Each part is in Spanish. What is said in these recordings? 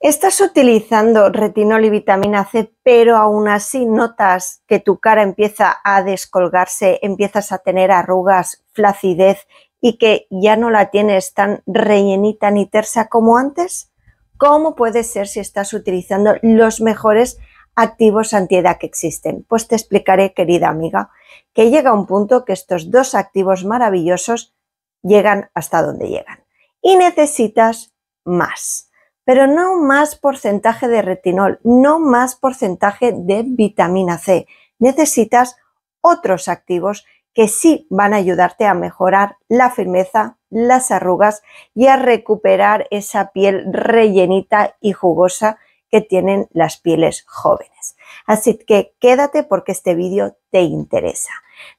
Estás utilizando retinol y vitamina C, pero aún así notas que tu cara empieza a descolgarse, empiezas a tener arrugas, flacidez y que ya no la tienes tan rellenita ni tersa como antes? ¿Cómo puede ser si estás utilizando los mejores activos antiedad que existen? Pues te explicaré, querida amiga, que llega un punto que estos dos activos maravillosos llegan hasta donde llegan y necesitas más pero no más porcentaje de retinol, no más porcentaje de vitamina C. Necesitas otros activos que sí van a ayudarte a mejorar la firmeza, las arrugas y a recuperar esa piel rellenita y jugosa que tienen las pieles jóvenes. Así que quédate porque este vídeo te interesa.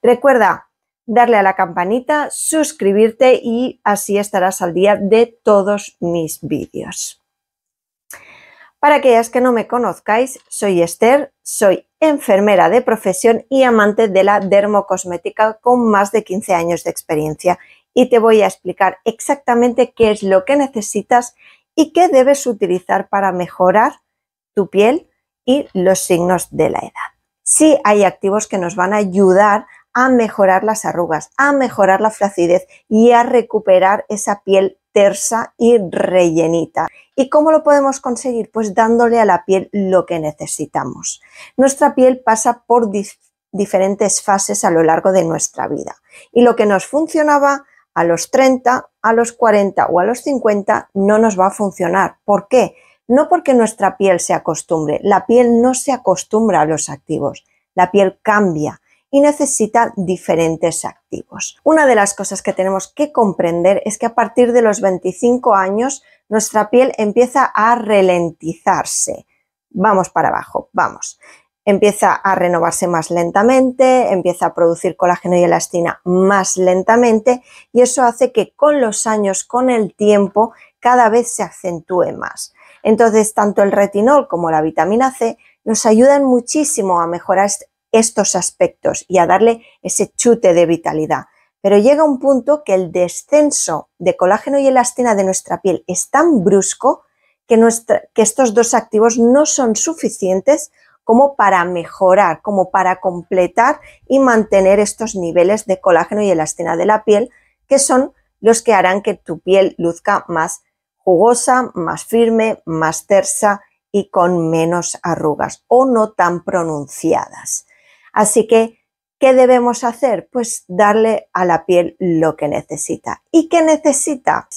Recuerda darle a la campanita, suscribirte y así estarás al día de todos mis vídeos. Para aquellas que no me conozcáis, soy Esther, soy enfermera de profesión y amante de la dermocosmética con más de 15 años de experiencia y te voy a explicar exactamente qué es lo que necesitas y qué debes utilizar para mejorar tu piel y los signos de la edad. Sí hay activos que nos van a ayudar a mejorar las arrugas, a mejorar la flacidez y a recuperar esa piel tersa y rellenita. ¿Y cómo lo podemos conseguir? Pues dándole a la piel lo que necesitamos. Nuestra piel pasa por diferentes fases a lo largo de nuestra vida y lo que nos funcionaba a los 30, a los 40 o a los 50 no nos va a funcionar. ¿Por qué? No porque nuestra piel se acostumbre, la piel no se acostumbra a los activos, la piel cambia, y necesita diferentes activos. Una de las cosas que tenemos que comprender es que a partir de los 25 años nuestra piel empieza a ralentizarse. Vamos para abajo, vamos. Empieza a renovarse más lentamente, empieza a producir colágeno y elastina más lentamente y eso hace que con los años, con el tiempo, cada vez se acentúe más. Entonces, tanto el retinol como la vitamina C nos ayudan muchísimo a mejorar estos aspectos y a darle ese chute de vitalidad. Pero llega un punto que el descenso de colágeno y elastina de nuestra piel es tan brusco que, que estos dos activos no son suficientes como para mejorar, como para completar y mantener estos niveles de colágeno y elastina de la piel, que son los que harán que tu piel luzca más jugosa, más firme, más tersa y con menos arrugas o no tan pronunciadas. Así que, ¿qué debemos hacer? Pues darle a la piel lo que necesita. ¿Y qué necesita?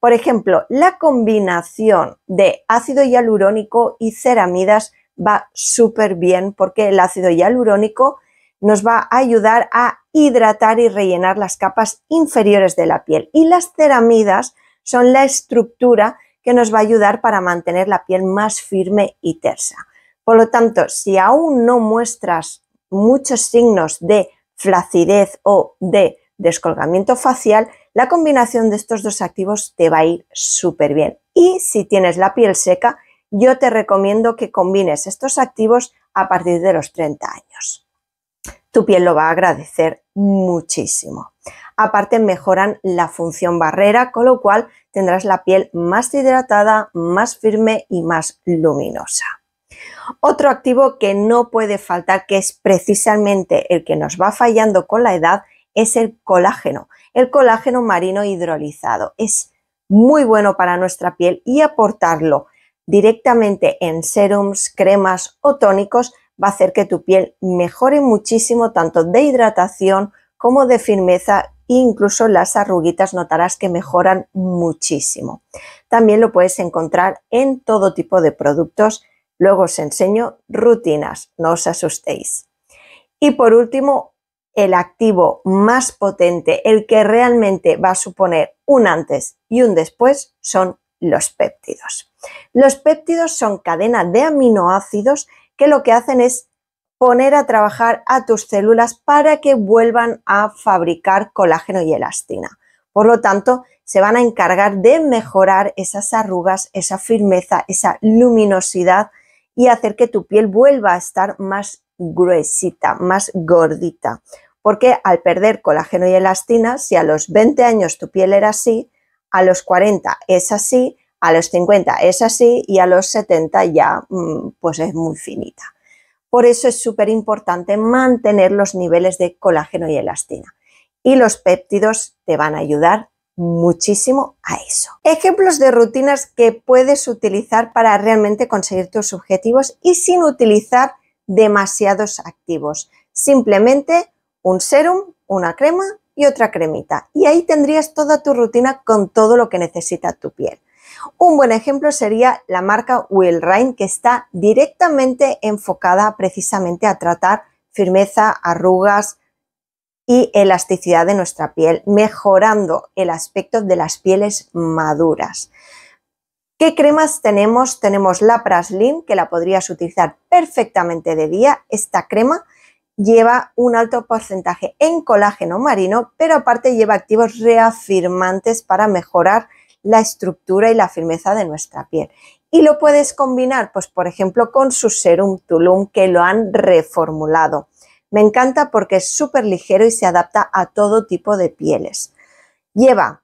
Por ejemplo, la combinación de ácido hialurónico y ceramidas va súper bien porque el ácido hialurónico nos va a ayudar a hidratar y rellenar las capas inferiores de la piel. Y las ceramidas son la estructura que nos va a ayudar para mantener la piel más firme y tersa. Por lo tanto, si aún no muestras muchos signos de flacidez o de descolgamiento facial, la combinación de estos dos activos te va a ir súper bien. Y si tienes la piel seca, yo te recomiendo que combines estos activos a partir de los 30 años. Tu piel lo va a agradecer muchísimo. Aparte mejoran la función barrera, con lo cual tendrás la piel más hidratada, más firme y más luminosa. Otro activo que no puede faltar, que es precisamente el que nos va fallando con la edad, es el colágeno, el colágeno marino hidrolizado. Es muy bueno para nuestra piel y aportarlo directamente en serums, cremas o tónicos va a hacer que tu piel mejore muchísimo tanto de hidratación como de firmeza e incluso las arruguitas notarás que mejoran muchísimo. También lo puedes encontrar en todo tipo de productos Luego os enseño rutinas, no os asustéis. Y por último, el activo más potente, el que realmente va a suponer un antes y un después, son los péptidos. Los péptidos son cadenas de aminoácidos que lo que hacen es poner a trabajar a tus células para que vuelvan a fabricar colágeno y elastina. Por lo tanto, se van a encargar de mejorar esas arrugas, esa firmeza, esa luminosidad y hacer que tu piel vuelva a estar más gruesita, más gordita. Porque al perder colágeno y elastina, si a los 20 años tu piel era así, a los 40 es así, a los 50 es así y a los 70 ya mm, pues es muy finita. Por eso es súper importante mantener los niveles de colágeno y elastina. Y los péptidos te van a ayudar muchísimo a eso. Ejemplos de rutinas que puedes utilizar para realmente conseguir tus objetivos y sin utilizar demasiados activos. Simplemente un serum, una crema y otra cremita. Y ahí tendrías toda tu rutina con todo lo que necesita tu piel. Un buen ejemplo sería la marca Will Rain, que está directamente enfocada precisamente a tratar firmeza, arrugas, y elasticidad de nuestra piel, mejorando el aspecto de las pieles maduras. ¿Qué cremas tenemos? Tenemos la Praslin, que la podrías utilizar perfectamente de día. Esta crema lleva un alto porcentaje en colágeno marino, pero aparte lleva activos reafirmantes para mejorar la estructura y la firmeza de nuestra piel. Y lo puedes combinar, pues por ejemplo, con su serum Tulum, que lo han reformulado. Me encanta porque es súper ligero y se adapta a todo tipo de pieles. Lleva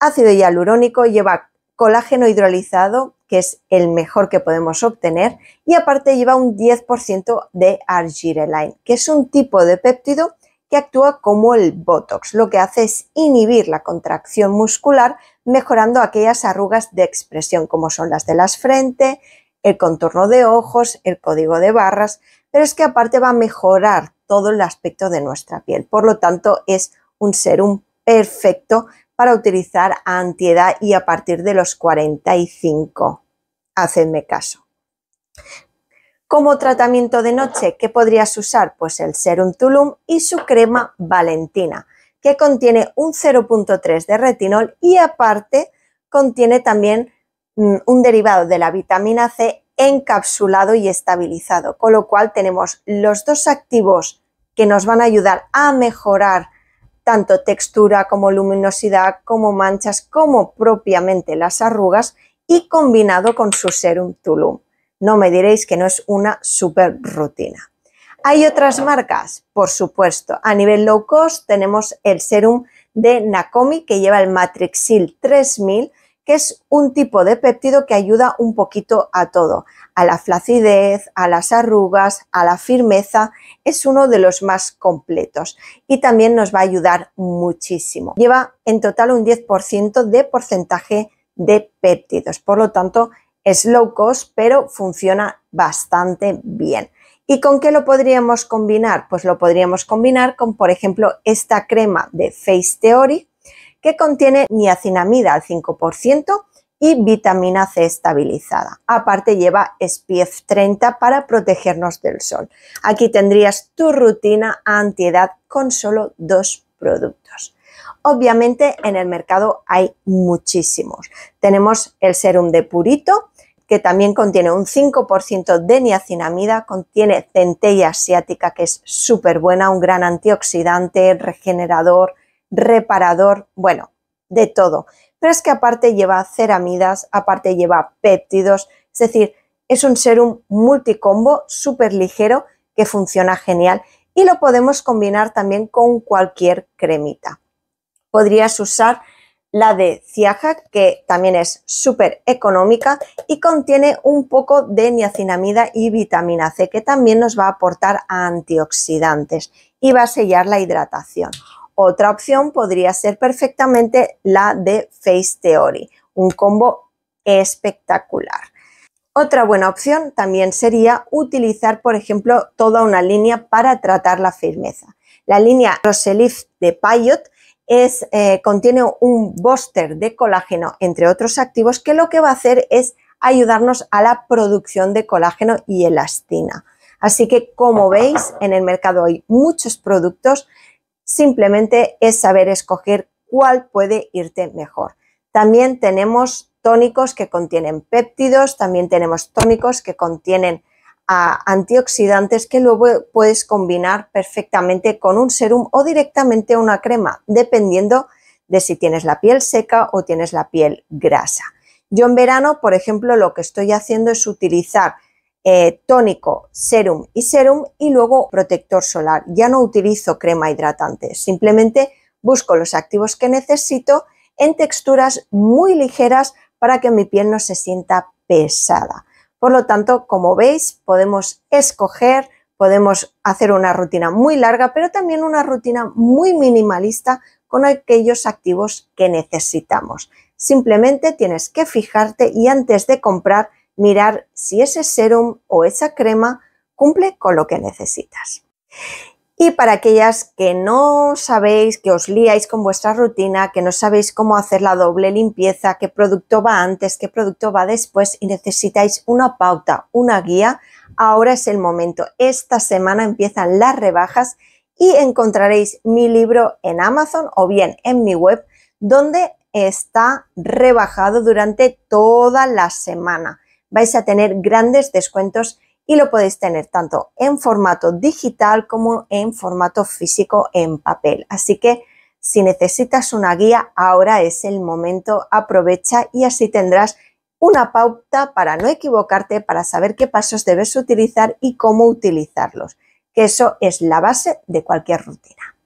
ácido hialurónico, lleva colágeno hidrolizado, que es el mejor que podemos obtener, y aparte lleva un 10% de argireline, que es un tipo de péptido que actúa como el Botox. Lo que hace es inhibir la contracción muscular, mejorando aquellas arrugas de expresión, como son las de las frente, el contorno de ojos, el código de barras, pero es que aparte va a mejorar todo el aspecto de nuestra piel. Por lo tanto, es un serum perfecto para utilizar a antiedad y a partir de los 45. Hacedme caso. Como tratamiento de noche, ¿qué podrías usar? Pues el Serum Tulum y su crema Valentina, que contiene un 0.3 de retinol y aparte contiene también mm, un derivado de la vitamina C encapsulado y estabilizado, con lo cual tenemos los dos activos que nos van a ayudar a mejorar tanto textura como luminosidad, como manchas, como propiamente las arrugas y combinado con su serum Tulum. No me diréis que no es una super rutina. ¿Hay otras marcas? Por supuesto. A nivel low cost tenemos el serum de Nakomi que lleva el Matrixil 3000 que es un tipo de péptido que ayuda un poquito a todo, a la flacidez, a las arrugas, a la firmeza, es uno de los más completos y también nos va a ayudar muchísimo. Lleva en total un 10% de porcentaje de péptidos, por lo tanto es low cost, pero funciona bastante bien. ¿Y con qué lo podríamos combinar? Pues lo podríamos combinar con, por ejemplo, esta crema de Face Theory, que contiene niacinamida al 5% y vitamina C estabilizada. Aparte lleva SPF 30 para protegernos del sol. Aquí tendrías tu rutina antiedad con solo dos productos. Obviamente en el mercado hay muchísimos. Tenemos el serum de purito, que también contiene un 5% de niacinamida, contiene centella asiática, que es súper buena, un gran antioxidante, regenerador, reparador, bueno, de todo. Pero es que aparte lleva ceramidas, aparte lleva péptidos, es decir, es un serum multicombo súper ligero que funciona genial y lo podemos combinar también con cualquier cremita. Podrías usar la de Ciaja, que también es súper económica y contiene un poco de niacinamida y vitamina C, que también nos va a aportar antioxidantes y va a sellar la hidratación. Otra opción podría ser perfectamente la de Face Theory, un combo espectacular. Otra buena opción también sería utilizar, por ejemplo, toda una línea para tratar la firmeza. La línea Roselift de Payot eh, contiene un bóster de colágeno, entre otros activos, que lo que va a hacer es ayudarnos a la producción de colágeno y elastina. Así que, como veis, en el mercado hay muchos productos simplemente es saber escoger cuál puede irte mejor. También tenemos tónicos que contienen péptidos, también tenemos tónicos que contienen ah, antioxidantes que luego puedes combinar perfectamente con un serum o directamente una crema, dependiendo de si tienes la piel seca o tienes la piel grasa. Yo en verano, por ejemplo, lo que estoy haciendo es utilizar eh, tónico, serum y serum y luego protector solar. Ya no utilizo crema hidratante, simplemente busco los activos que necesito en texturas muy ligeras para que mi piel no se sienta pesada. Por lo tanto, como veis, podemos escoger, podemos hacer una rutina muy larga, pero también una rutina muy minimalista con aquellos activos que necesitamos. Simplemente tienes que fijarte y antes de comprar mirar si ese serum o esa crema cumple con lo que necesitas. Y para aquellas que no sabéis, que os liáis con vuestra rutina, que no sabéis cómo hacer la doble limpieza, qué producto va antes, qué producto va después y necesitáis una pauta, una guía, ahora es el momento. Esta semana empiezan las rebajas y encontraréis mi libro en Amazon o bien en mi web donde está rebajado durante toda la semana vais a tener grandes descuentos y lo podéis tener tanto en formato digital como en formato físico en papel. Así que si necesitas una guía, ahora es el momento, aprovecha y así tendrás una pauta para no equivocarte, para saber qué pasos debes utilizar y cómo utilizarlos, que eso es la base de cualquier rutina.